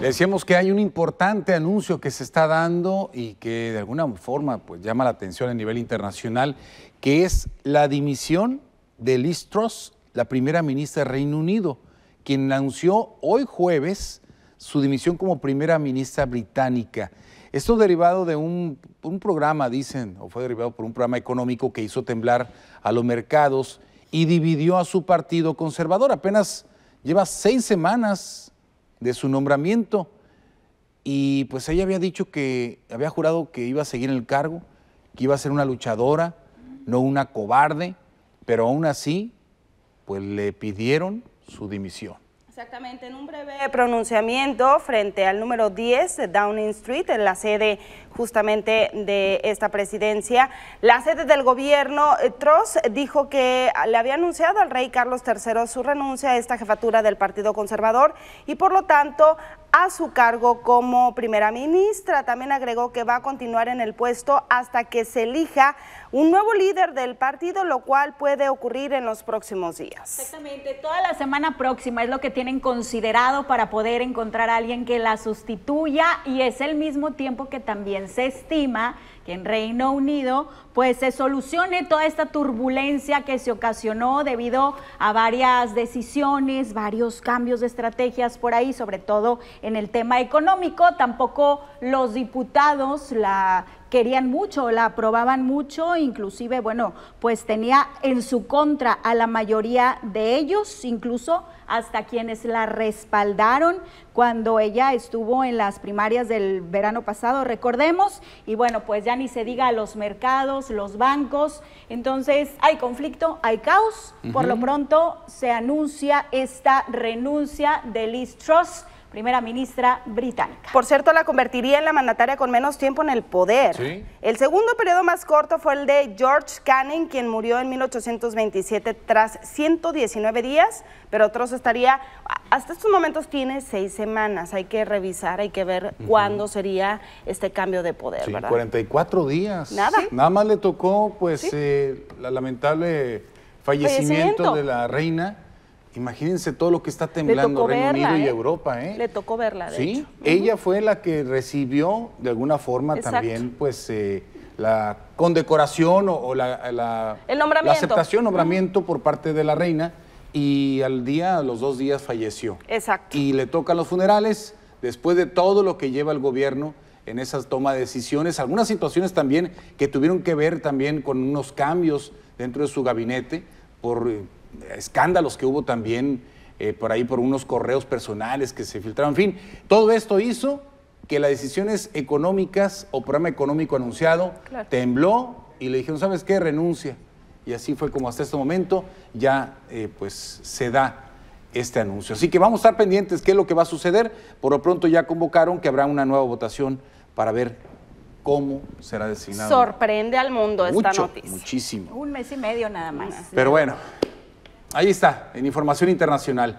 decíamos que hay un importante anuncio que se está dando y que de alguna forma pues, llama la atención a nivel internacional, que es la dimisión de Liz Truss, la primera ministra del Reino Unido, quien anunció hoy jueves su dimisión como primera ministra británica. Esto derivado de un programa, dicen, o fue derivado por un programa económico que hizo temblar a los mercados y dividió a su partido conservador. Apenas lleva seis semanas de su nombramiento. Y pues ella había dicho que había jurado que iba a seguir en el cargo, que iba a ser una luchadora, no una cobarde, pero aún así, pues le pidieron su dimisión. Exactamente, en un breve pronunciamiento frente al número 10 de Downing Street, en la sede justamente de esta presidencia, la sede del gobierno, eh, Tross dijo que le había anunciado al rey Carlos III su renuncia a esta jefatura del Partido Conservador y por lo tanto a su cargo como primera ministra. También agregó que va a continuar en el puesto hasta que se elija un nuevo líder del partido, lo cual puede ocurrir en los próximos días. Exactamente, toda la semana próxima es lo que tienen considerado para poder encontrar a alguien que la sustituya y es el mismo tiempo que también se estima en Reino Unido pues se solucione toda esta turbulencia que se ocasionó debido a varias decisiones, varios cambios de estrategias por ahí, sobre todo en el tema económico. Tampoco los diputados, la querían mucho, la aprobaban mucho, inclusive, bueno, pues tenía en su contra a la mayoría de ellos, incluso hasta quienes la respaldaron cuando ella estuvo en las primarias del verano pasado, recordemos, y bueno, pues ya ni se diga los mercados, los bancos, entonces hay conflicto, hay caos, por lo pronto se anuncia esta renuncia de Liz Truss primera ministra británica. Por cierto, la convertiría en la mandataria con menos tiempo en el poder. El segundo periodo más corto fue el de George Canning, quien murió en 1827 tras 119 días, pero otros estaría, hasta estos momentos tiene seis semanas. Hay que revisar, hay que ver cuándo sería este cambio de poder, 44 días. Nada. Nada más le tocó, pues, eh, la lamentable fallecimiento de la reina Imagínense todo lo que está temblando Reino Unido y ¿eh? Europa, ¿eh? Le tocó verla, de Sí, ella fue la que recibió de alguna forma también, pues, eh, la condecoración o, la, El nombramiento. la, aceptación, nombramiento por parte de la reina y al día, a los dos días falleció. Exacto. Y le tocan los funerales después de todo lo que lleva el gobierno en esas toma de decisiones, algunas situaciones también que tuvieron que ver también con unos cambios dentro de su gabinete por escándalos que hubo también eh, por ahí por unos correos personales que se filtraron. En fin, todo esto hizo que las decisiones económicas o programa económico anunciado tembló y le dijeron, ¿sabes qué? Renuncia. Y así fue como hasta este momento ya eh, pues se da este anuncio. Así que vamos a estar pendientes qué es lo que va a suceder. Por lo pronto ya convocaron que habrá una nueva votación para ver cómo será designado. Sorprende al mundo esta noticia. Muchísimo. Un mes y medio nada más. Pero bueno, Ahí está, en información internacional.